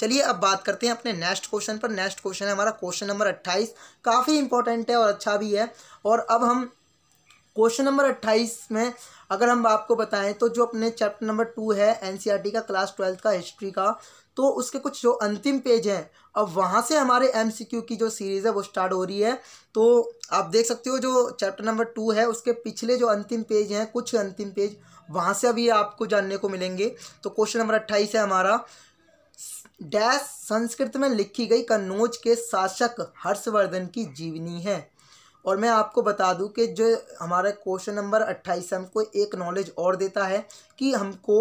चलिए अब बात करते हैं अपने नेक्स्ट क्वेश्चन पर नेक्स्ट क्वेश्चन है हमारा क्वेश्चन नंबर अट्ठाईस काफ़ी इंपॉर्टेंट है और अच्छा भी है और अब हम क्वेश्चन नंबर अट्ठाईस में अगर हम आपको बताएं तो जो अपने चैप्टर नंबर टू है एनसीईआरटी e का क्लास ट्वेल्थ का हिस्ट्री का तो उसके कुछ जो अंतिम पेज हैं अब वहाँ से हमारे एम की जो सीरीज़ है वो स्टार्ट हो रही है तो आप देख सकते हो जो चैप्टर नंबर टू है उसके पिछले जो अंतिम पेज हैं कुछ अंतिम पेज वहाँ से अभी आपको जानने को मिलेंगे तो क्वेश्चन नंबर अट्ठाईस है हमारा डैश संस्कृत में लिखी गई कन्नौज के शासक हर्षवर्धन की जीवनी है और मैं आपको बता दूं कि जो हमारा क्वेश्चन नंबर अट्ठाईस हमको एक नॉलेज और देता है कि हमको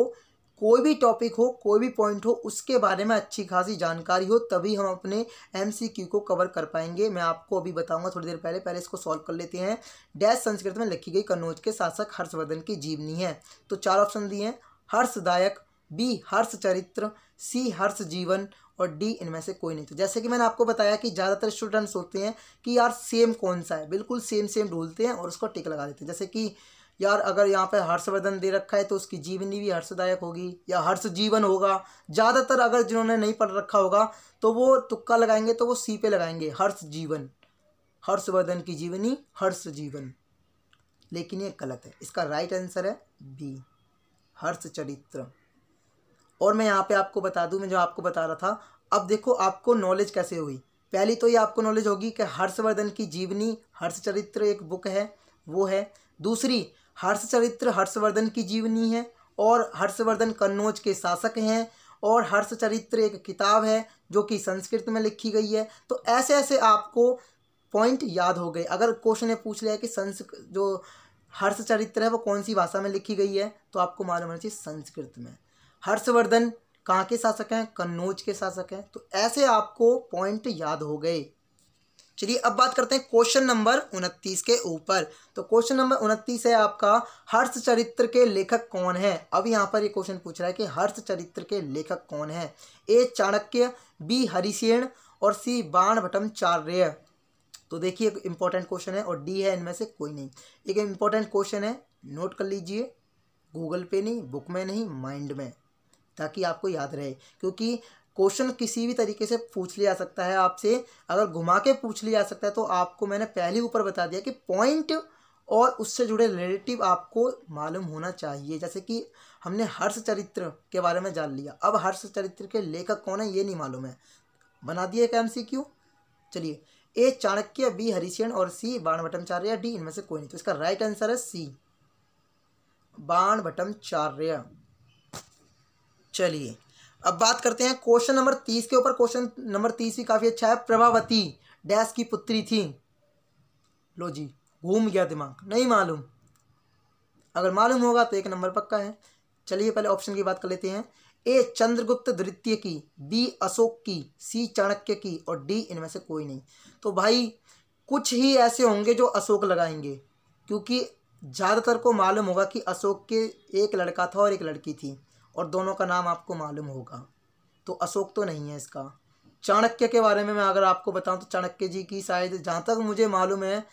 कोई भी टॉपिक हो कोई भी पॉइंट हो उसके बारे में अच्छी खासी जानकारी हो तभी हम अपने एम को कवर कर पाएंगे मैं आपको अभी बताऊंगा थोड़ी देर पहले पहले इसको सॉल्व कर लेते हैं डैश संस्कृत में लिखी गई कन्नौज के शासक हर्षवर्धन की जीवनी है तो चार ऑप्शन दिए हैं हर्षदायक बी हर्ष चरित्र सी हर्ष जीवन और डी इनमें से कोई नहीं तो जैसे कि मैंने आपको बताया कि ज़्यादातर स्टूडेंट्स होते हैं कि यार सेम कौन सा है बिल्कुल सेम सेम ढूंढते हैं और उसको टिक लगा देते हैं जैसे कि यार अगर यहाँ पर हर्षवर्धन दे रखा है तो उसकी जीवनी भी हर्षदायक होगी या हर्ष जीवन होगा ज़्यादातर अगर जिन्होंने नहीं पढ़ रखा होगा तो वो तुक्का लगाएंगे तो वो सी पे लगाएंगे हर्ष जीवन हर्षवर्धन की जीवनी हर्ष जीवन लेकिन ये गलत है इसका राइट आंसर है बी हर्ष चरित्र और मैं यहाँ पे आपको बता दूँ मैं जो आपको बता रहा था अब देखो आपको नॉलेज कैसे हुई पहली तो ये आपको नॉलेज होगी कि हर्षवर्धन की जीवनी हर्ष चरित्र एक बुक है वो है दूसरी हर्ष चरित्र हर्षवर्धन की जीवनी है और हर्षवर्धन कन्नौज के शासक हैं और हर्ष चरित्र एक किताब है जो कि संस्कृत में लिखी गई है तो ऐसे ऐसे आपको पॉइंट याद हो गए अगर क्वेश्चन ने पूछ लिया कि संस जो हर्ष चरित्र है वो कौन सी भाषा में लिखी गई है तो आपको मालूम होना चाहिए संस्कृत में हर्षवर्धन कहाँ के शासक हैं कन्नौज के शासक हैं तो ऐसे आपको पॉइंट याद हो गए चलिए अब बात करते हैं क्वेश्चन नंबर उनतीस के ऊपर तो क्वेश्चन नंबर उनतीस है आपका हर्ष चरित्र के लेखक कौन है अब यहाँ पर ये क्वेश्चन पूछ रहा है कि हर्ष चरित्र के लेखक कौन है ए चाणक्य बी हरिशेण और सी बाण भट्टाचार्य तो देखिए इंपॉर्टेंट क्वेश्चन है और डी है इनमें से कोई नहीं एक इंपॉर्टेंट क्वेश्चन है नोट कर लीजिए गूगल पे नहीं बुक में नहीं माइंड में ताकि आपको याद रहे क्योंकि क्वेश्चन किसी भी तरीके से पूछ लिया जा सकता है आपसे अगर घुमा के पूछ लिया जा सकता है तो आपको मैंने पहले ऊपर बता दिया कि पॉइंट और उससे जुड़े रिलेटिव आपको मालूम होना चाहिए जैसे कि हमने हर्ष चरित्र के बारे में जान लिया अब हर्ष चरित्र के लेखक कौन है ये नहीं मालूम है बना दिए क्या एम सी क्यू चलिए ए चाणक्य बी हरिशयन और सी बाण भट्टाचार्य डी इनमें से कोई नहीं तो इसका राइट आंसर है सी बाण भट्टाचार्य चलिए अब बात करते हैं क्वेश्चन नंबर तीस के ऊपर क्वेश्चन नंबर तीस भी काफ़ी अच्छा है प्रभावती डैश की पुत्री थी लो जी घूम गया दिमाग नहीं मालूम अगर मालूम होगा तो एक नंबर पक्का है चलिए पहले ऑप्शन की बात कर लेते हैं ए चंद्रगुप्त द्वितीय की बी अशोक की सी चाणक्य की और डी इनमें से कोई नहीं तो भाई कुछ ही ऐसे होंगे जो अशोक लगाएंगे क्योंकि ज़्यादातर को मालूम होगा कि अशोक के एक लड़का था और एक लड़की थी और दोनों का नाम आपको मालूम होगा तो अशोक तो नहीं है इसका चाणक्य के बारे में मैं अगर आपको बताऊं तो चाणक्य जी की शायद जहाँ तक मुझे मालूम है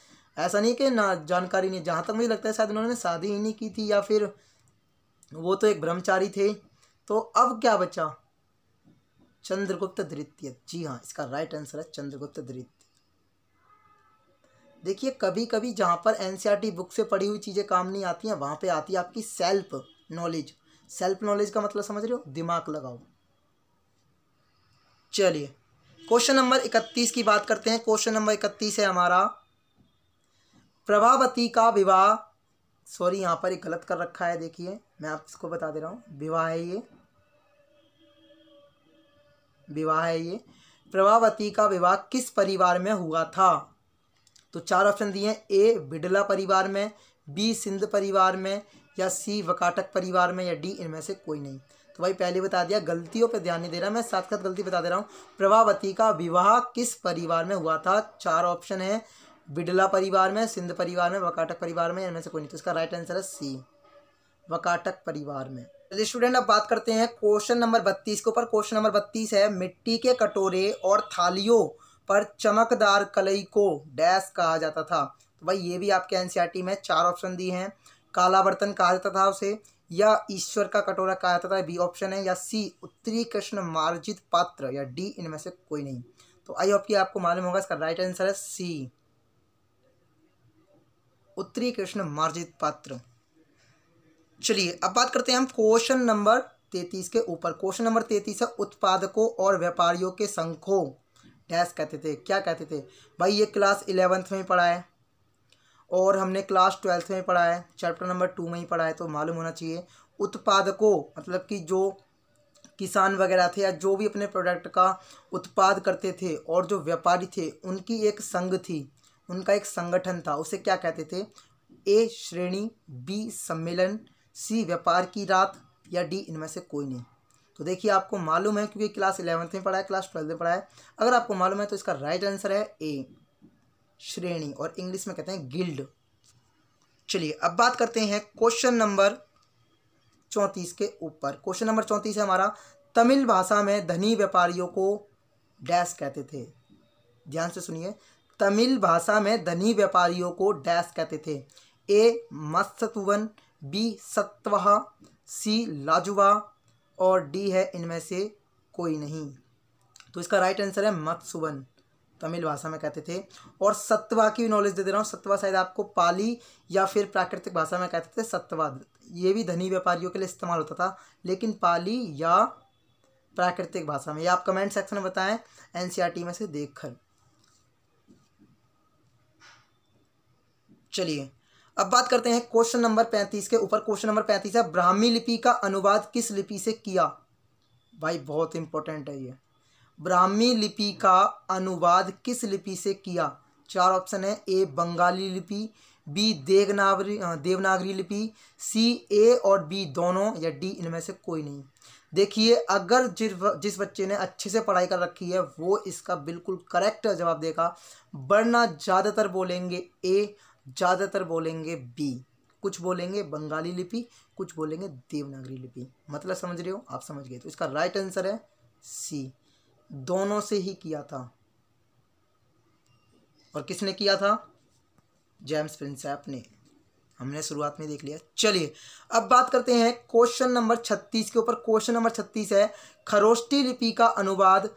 ऐसा नहीं कि ना जानकारी नहीं जहाँ तक मुझे लगता है शायद उन्होंने शादी ही नहीं की थी या फिर वो तो एक ब्रह्मचारी थे तो अब क्या बचा चंद्रगुप्त द्वितीय जी हाँ इसका राइट आंसर है चंद्रगुप्त द्वितीय देखिए कभी कभी जहाँ पर एन बुक e से पढ़ी हुई चीज़ें काम नहीं आती हैं वहाँ पर आती है आपकी सेल्फ नॉलेज सेल्फ नॉलेज का मतलब समझ रहे हो दिमाग लगाओ चलिए क्वेश्चन नंबर इकतीस की बात करते हैं क्वेश्चन नंबर इकतीस है हमारा प्रभावती का विवाह सॉरी यहां पर गलत कर रखा है देखिए मैं आप इसको बता दे रहा हूं विवाह है ये विवाह है ये प्रभावती का विवाह किस परिवार में हुआ था तो चार ऑप्शन दिए ए बिडला परिवार में बी सिंध परिवार में या सी वकाटक परिवार में या डी इनमें से कोई नहीं तो भाई पहले बता दिया गलतियों पर ध्यान नहीं दे रहा मैं साथ साथ गलती बता दे रहा हूँ प्रभावती का विवाह किस परिवार में हुआ था चार ऑप्शन है बिडला परिवार में सिंध परिवार में वकाटक परिवार में इनमें से कोई नहीं तो इसका राइट आंसर है सी वकाटक परिवार में स्टूडेंट अब बात करते हैं क्वेश्चन नंबर बत्तीस के ऊपर क्वेश्चन नंबर बत्तीस है मिट्टी के कटोरे और थालियों पर चमकदार कलई को डैश कहा जाता था तो भाई ये भी आपके एनसीईआरटी में चार ऑप्शन दिए हैं काला बर्तन कहा जाता था उसे या ईश्वर का कटोरा कहा जाता था बी ऑप्शन है या सी उत्तरी कृष्ण मार्जित पात्र या डी इनमें से कोई नहीं तो आई होप कि आपको मालूम होगा इसका राइट आंसर है सी उत्तरी कृष्ण मार्जित पात्र चलिए अब बात करते हैं हम क्वेश्चन नंबर तैतीस के ऊपर क्वेश्चन नंबर तैतीस है उत्पादकों और व्यापारियों के संघों डैश कहते थे क्या कहते थे भाई ये क्लास इलेवेंथ में पढ़ा है और हमने क्लास ट्वेल्थ में पढ़ा है चैप्टर नंबर टू में ही पढ़ा है तो मालूम होना चाहिए उत्पादकों मतलब कि जो किसान वगैरह थे या जो भी अपने प्रोडक्ट का उत्पाद करते थे और जो व्यापारी थे उनकी एक संघ थी उनका एक संगठन था उसे क्या कहते थे ए श्रेणी बी सम्मेलन सी व्यापार की रात या डी इनमें से कोई नहीं तो देखिए आपको मालूम है क्योंकि क्लास इलेवंथ में पढ़ा है क्लास ट्वेल्थ में पढ़ा है अगर आपको मालूम है तो इसका राइट आंसर है ए श्रेणी और इंग्लिश में कहते हैं गिल्ड चलिए अब बात करते हैं क्वेश्चन नंबर चौंतीस के ऊपर क्वेश्चन नंबर चौंतीस है हमारा तमिल भाषा में धनी व्यापारियों को डैश कहते थे ध्यान से सुनिए तमिल भाषा में धनी व्यापारियों को डैश कहते थे ए मत्सतुवन बी सत्वह सी लाजुवा और डी है इनमें से कोई नहीं तो इसका राइट आंसर है मत्सुवन तमिल भाषा में कहते थे और सत्वा की भी नॉलेज दे दे रहा हूँ सत्वा शायद आपको पाली या फिर प्राकृतिक भाषा में कहते थे सत्वा ये भी धनी व्यापारियों के लिए इस्तेमाल होता था लेकिन पाली या प्राकृतिक भाषा में ये आप कमेंट सेक्शन में बताएं एनसीईआरटी e में से देखकर चलिए अब बात करते हैं क्वेश्चन नंबर पैंतीस के ऊपर क्वेश्चन नंबर पैंतीस है ब्राह्मी लिपि का अनुवाद किस लिपि से किया भाई बहुत इंपॉर्टेंट है ये ब्राह्मी लिपि का अनुवाद किस लिपि से किया चार ऑप्शन है ए बंगाली लिपि बी देवनागरी देवनागरी लिपि सी ए और बी दोनों या डी इनमें से कोई नहीं देखिए अगर जिस जिस बच्चे ने अच्छे से पढ़ाई कर रखी है वो इसका बिल्कुल करेक्ट जवाब देगा वरना ज़्यादातर बोलेंगे ए ज़्यादातर बोलेंगे बी कुछ बोलेंगे बंगाली लिपि कुछ बोलेंगे देवनागरी लिपि मतलब समझ रहे हो आप समझ गए तो इसका राइट आंसर है सी दोनों से ही किया था और किसने किया था जेम्स प्रिंसेप ने हमने शुरुआत में देख लिया चलिए अब बात करते हैं क्वेश्चन नंबर छत्तीस के ऊपर क्वेश्चन नंबर छत्तीस है खरोष्टी लिपि का अनुवाद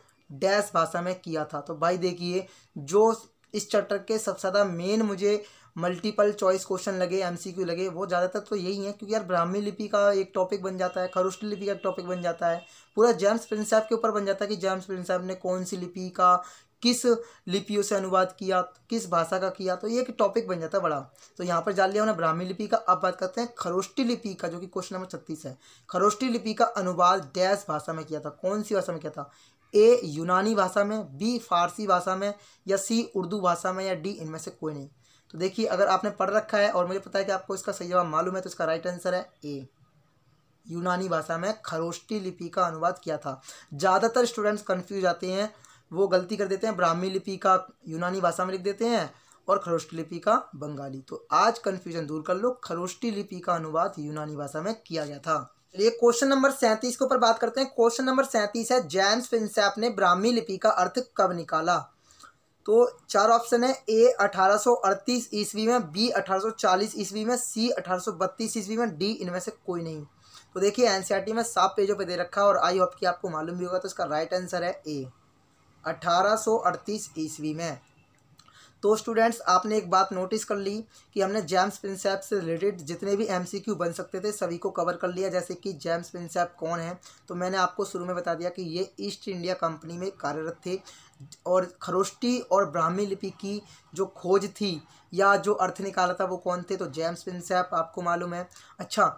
डैश भाषा में किया था तो भाई देखिए जो इस चैप्टर के सबसे ज़्यादा मेन मुझे मल्टीपल चॉइस क्वेश्चन लगे एमसीक्यू लगे वो ज़्यादातर तो यही है क्योंकि यार ब्राह्मी लिपि का एक टॉपिक बन जाता है खरुष्ट लिपि का एक टॉपिक बन जाता है पूरा जेम्स प्रिंस साहब के ऊपर बन जाता है कि जेम्स प्रिंस साहब ने कौन सी लिपि का किस लिपियों से अनुवाद किया किस भाषा का किया तो ये एक टॉपिक बन जाता है बड़ा तो यहाँ पर जान लिया हमने ब्राह्मी लिपि का अब बात करते हैं खरोष्टी लिपि का जो कि क्वेश्चन नंबर छत्तीस है खरोष्टी लिपि का अनुवाद डैश भाषा में किया था कौन सी भाषा में किया था ए यूनानी भाषा में बी फारसी भाषा में या सी उर्दू भाषा में या डी इनमें से कोई नहीं तो देखिए अगर आपने पढ़ रखा है और मुझे पता है कि आपको इसका सही जवाब मालूम है तो इसका राइट आंसर है ए यूनानी भाषा में खरोष्टी लिपि का अनुवाद किया था ज़्यादातर स्टूडेंट्स कन्फ्यूज आते हैं वो गलती कर देते हैं ब्राह्मी लिपि का यूनानी भाषा में लिख देते हैं और खरोष्टी लिपि का बंगाली तो आज कन्फ्यूजन दूर कर लो खरोष्टी लिपि का अनुवाद यूनानी भाषा में किया गया था चलिए क्वेश्चन नंबर सैंतीस के ऊपर बात करते हैं क्वेश्चन नंबर सैंतीस है जेम्स फिंसैप ने ब्राह्मी लिपि का अर्थ कब निकाला तो चार ऑप्शन है ए 1838 ईस्वी में बी 1840 ईस्वी में सी 1832 ईस्वी में डी इनमें से कोई नहीं तो देखिए एनसीईआरटी में सात पेजों पे दे रखा है और आई होप कि आपको मालूम भी होगा तो इसका राइट आंसर है ए 1838 ईस्वी में तो स्टूडेंट्स आपने एक बात नोटिस कर ली कि हमने जैम्स प्रिंसेप से रिलेटेड जितने भी एमसीक्यू बन सकते थे सभी को कवर कर लिया जैसे कि जैम्स प्रिंसेप कौन है तो मैंने आपको शुरू में बता दिया कि ये ईस्ट इंडिया कंपनी में कार्यरत थे और खरोष्टी और ब्राह्मी लिपि की जो खोज थी या जो अर्थ निकाला था वो कौन थे तो जेम्स प्रिंसेप आपको मालूम है अच्छा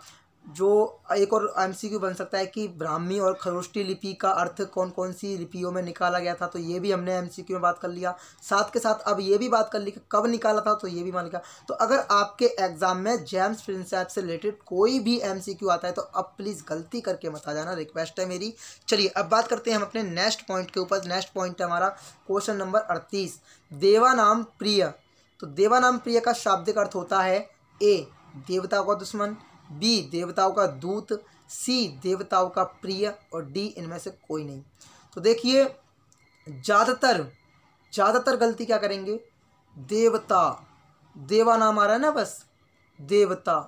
जो एक और एमसीक्यू बन सकता है कि ब्राह्मी और खरोष्टी लिपि का अर्थ कौन कौन सी लिपियों में निकाला गया था तो ये भी हमने एमसीक्यू में बात कर लिया साथ के साथ अब ये भी बात कर ली कि कब निकाला था तो ये भी मान लिया तो अगर आपके एग्ज़ाम में जेम्स प्रिंसेप से रिलेटेड कोई भी एम आता है तो अब प्लीज़ गलती करके मत आ जाना रिक्वेस्ट है मेरी चलिए अब बात करते हैं हम अपने नेक्स्ट पॉइंट के ऊपर नेक्स्ट पॉइंट है हमारा क्वेश्चन नंबर अड़तीस देवानाम प्रिय तो देवानाम प्रिय का शाब्दिक अर्थ होता है ए देवता का दुश्मन बी देवताओं का दूत सी देवताओं का प्रिय और डी इनमें से कोई नहीं तो देखिए ज़्यादातर ज़्यादातर गलती क्या करेंगे देवता देवा नाम आ रहा है ना बस देवता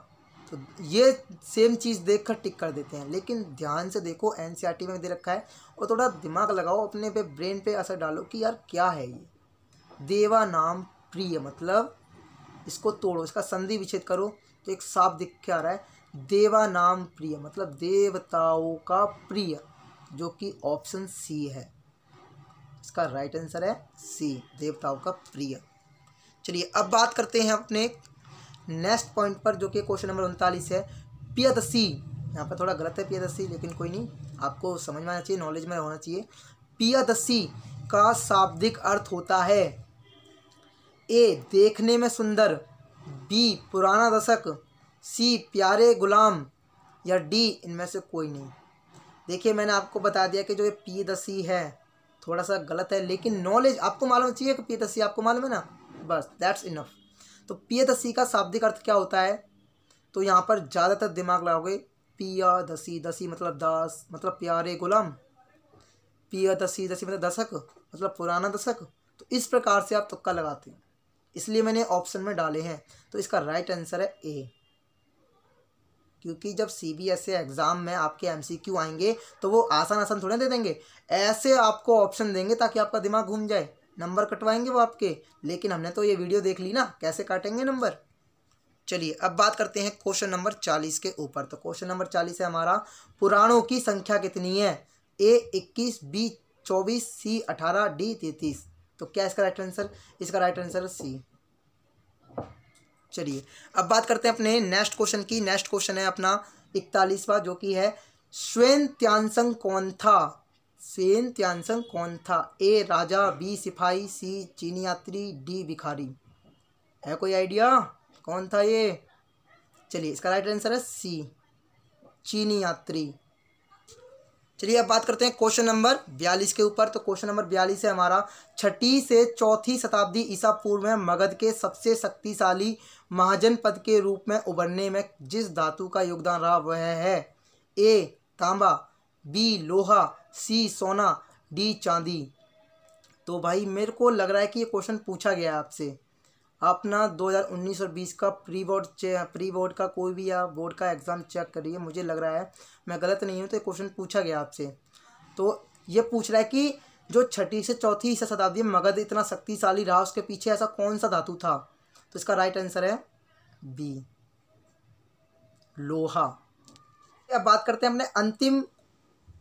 तो ये सेम चीज़ देख कर टिक कर देते हैं लेकिन ध्यान से देखो एन e में दे रखा है और थोड़ा दिमाग लगाओ अपने पे ब्रेन पे असर डालो कि यार क्या है ये देवा नाम प्रिय मतलब इसको तोड़ो इसका संधि विच्छेद करो तो एक साफ दिख के आ रहा है देवा नाम प्रिय मतलब देवताओं का प्रिय जो कि ऑप्शन सी है इसका राइट आंसर है सी देवताओं का प्रिय चलिए अब बात करते हैं अपने नेक्स्ट पॉइंट पर जो कि क्वेश्चन नंबर उनतालीस है पियदसी यहाँ पर थोड़ा गलत है पियदसी लेकिन कोई नहीं आपको समझ में आना चाहिए नॉलेज में होना चाहिए पियदसी का शाब्दिक अर्थ होता है ए देखने में सुंदर बी पुराना दशक सी प्यारे गुलाम या डी इनमें से कोई नहीं देखिए मैंने आपको बता दिया कि जो ये पी दसी है थोड़ा सा गलत है लेकिन नॉलेज आपको मालूम चाहिए कि पी दसी आपको मालूम है ना बस दैट्स इनफ तो पी दसी का शाब्दिक अर्थ क्या होता है तो यहाँ पर ज़्यादातर दिमाग लगाओगे पिया दसी दसी मतलब दास मतलब प्यारे गुलाम पिया दसी दसी मतलब दशक मतलब पुराना दशक तो इस प्रकार से आप तुक्का लगाते हैं इसलिए मैंने ऑप्शन में डाले हैं तो इसका राइट आंसर है ए क्योंकि जब सी बी एस एग्ज़ाम में आपके एम सी क्यू आएंगे तो वो आसान आसान थोड़े दे देंगे ऐसे आपको ऑप्शन देंगे ताकि आपका दिमाग घूम जाए नंबर कटवाएंगे वो आपके लेकिन हमने तो ये वीडियो देख ली ना कैसे काटेंगे नंबर चलिए अब बात करते हैं क्वेश्चन नंबर चालीस के ऊपर तो क्वेश्चन नंबर चालीस है हमारा पुराणों की संख्या कितनी है ए इक्कीस बी चौबीस सी अठारह डी तैतीस तो क्या इसका राइट आंसर इसका राइट आंसर सी चलिए अब बात करते हैं अपने नेक्स्ट क्वेश्चन की नेक्स्ट क्वेश्चन है अपना इकतालीसवा जो कि है स्वेन त्यानसंग कौन था सेन त्यानसंग कौन था ए राजा बी सिपाही सी चीनी यात्री डी भिखारी है कोई आइडिया कौन था ये चलिए इसका राइट आंसर है सी चीनी यात्री चलिए अब बात करते हैं क्वेश्चन नंबर बयालीस के ऊपर तो क्वेश्चन नंबर बयालीस है हमारा छठी से चौथी शताब्दी ईसा पूर्व में मगध के सबसे शक्तिशाली महाजन पद के रूप में उभरने में जिस धातु का योगदान रहा वह है ए तांबा बी लोहा सी सोना डी चांदी तो भाई मेरे को लग रहा है कि ये क्वेश्चन पूछा गया आपसे अपना 2019 और 20 का प्री बोर्ड प्री बोर्ड का कोई भी या बोर्ड का एग्ज़ाम चेक करिए मुझे लग रहा है मैं गलत नहीं हूँ तो क्वेश्चन पूछा गया आपसे तो ये पूछ रहा है कि जो छठी से चौथी शताब्दी मगध इतना शक्तिशाली रहा उसके पीछे ऐसा कौन सा धातु था तो इसका राइट आंसर है बी लोहा अब बात करते हैं हमने अंतिम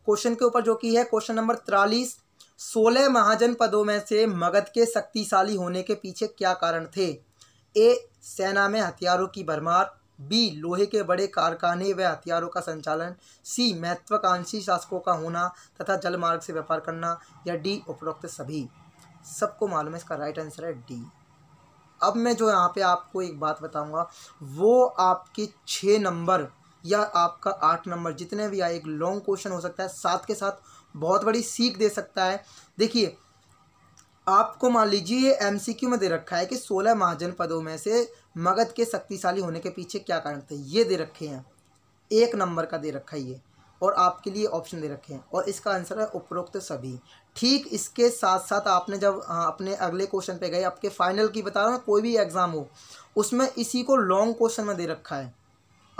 क्वेश्चन के ऊपर जो की है क्वेश्चन नंबर तिरालीस सोलह महाजन पदों में से मगध के शक्तिशाली होने के पीछे क्या कारण थे ए सेना में हथियारों की भरमार बी लोहे के बड़े कारखाने व हथियारों का संचालन सी महत्वाकांक्षी शासकों का होना तथा जलमार्ग से व्यापार करना या डी उपरोक्त सभी सबको मालूम है इसका राइट आंसर है डी अब मैं जो यहाँ पे आपको एक बात बताऊंगा वो आपके छः नंबर या आपका आठ नंबर जितने भी आए एक लॉन्ग क्वेश्चन हो सकता है साथ के साथ बहुत बड़ी सीख दे सकता है देखिए आपको मान लीजिए ये क्यू में दे रखा है कि सोलह महाजन पदों में से मगध के शक्तिशाली होने के पीछे क्या कारण थे ये दे रखे हैं एक नंबर का दे रखा है ये और आपके लिए ऑप्शन दे रखे हैं और इसका आंसर है उपरोक्त सभी ठीक इसके साथ साथ आपने जब हाँ, अपने अगले क्वेश्चन पे गए आपके फाइनल की बता रहा हूँ कोई भी एग्ज़ाम हो उसमें इसी को लॉन्ग क्वेश्चन में दे रखा है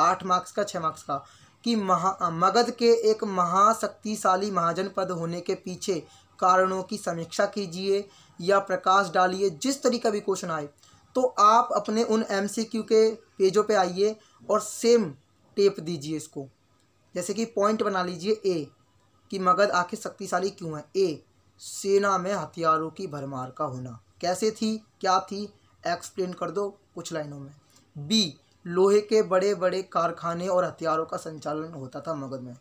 आठ मार्क्स का छः मार्क्स का कि महा मगध के एक महाशक्तिशाली महाजन पद होने के पीछे कारणों की समीक्षा कीजिए या प्रकाश डालिए जिस तरीका भी क्वेश्चन आए तो आप अपने उन एम के पेजों पे आइए और सेम टेप दीजिए इसको जैसे कि पॉइंट बना लीजिए ए कि मगध आखिर शक्तिशाली क्यों है ए सेना में हथियारों की भरमार का होना कैसे थी क्या थी एक्सप्लेन कर दो कुछ लाइनों में बी लोहे के बड़े बड़े कारखाने और हथियारों का संचालन होता था मगध में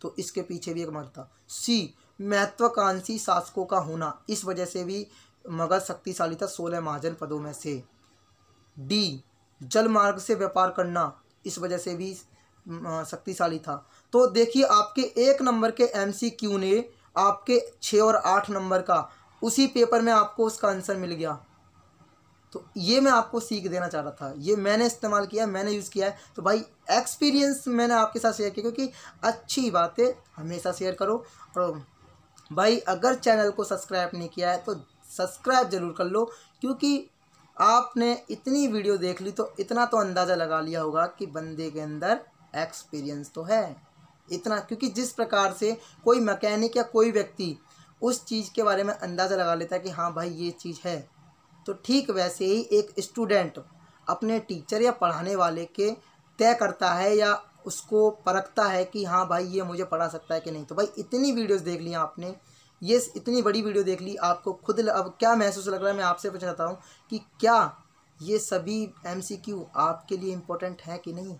तो इसके पीछे भी एक मत था सी महत्वाकांक्षी शासकों का होना इस वजह से भी मगध शक्तिशाली था सोलह महाजन पदों में से डी जल मार्ग से व्यापार करना इस वजह से भी शक्तिशाली था तो देखिए आपके एक नंबर के एमसीक्यू ने आपके छः और आठ नंबर का उसी पेपर में आपको उसका आंसर मिल गया तो ये मैं आपको सीख देना चाह रहा था ये मैंने इस्तेमाल किया मैंने यूज़ किया है तो भाई एक्सपीरियंस मैंने आपके साथ शेयर किया क्योंकि अच्छी बातें हमेशा शेयर करो और भाई अगर चैनल को सब्सक्राइब नहीं किया है तो सब्सक्राइब ज़रूर कर लो क्योंकि आपने इतनी वीडियो देख ली तो इतना तो अंदाज़ा लगा लिया होगा कि बंदे के अंदर एक्सपीरियंस तो है इतना क्योंकि जिस प्रकार से कोई मैकेनिक या कोई व्यक्ति उस चीज़ के बारे में अंदाज़ा लगा लेता है कि हाँ भाई ये चीज़ है तो ठीक वैसे ही एक स्टूडेंट अपने टीचर या पढ़ाने वाले के तय करता है या उसको परखता है कि हाँ भाई ये मुझे पढ़ा सकता है कि नहीं तो भाई इतनी वीडियोस देख ली आपने ये इतनी बड़ी वीडियो देख ली आपको खुद अब क्या महसूस लग रहा है मैं आपसे पूछना चाहता हूँ कि क्या ये सभी एम आपके लिए इम्पोर्टेंट है कि नहीं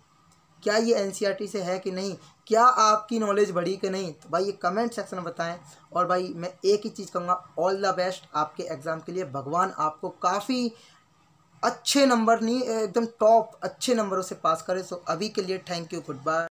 क्या ये एन e से है कि नहीं क्या आपकी नॉलेज बढ़ी कि नहीं तो भाई ये कमेंट सेक्शन में बताएं और भाई मैं एक ही चीज़ कहूँगा ऑल द बेस्ट आपके एग्ज़ाम के लिए भगवान आपको काफ़ी अच्छे नंबर नहीं एकदम टॉप अच्छे नंबरों से पास करें सो अभी के लिए थैंक यू गुड बाय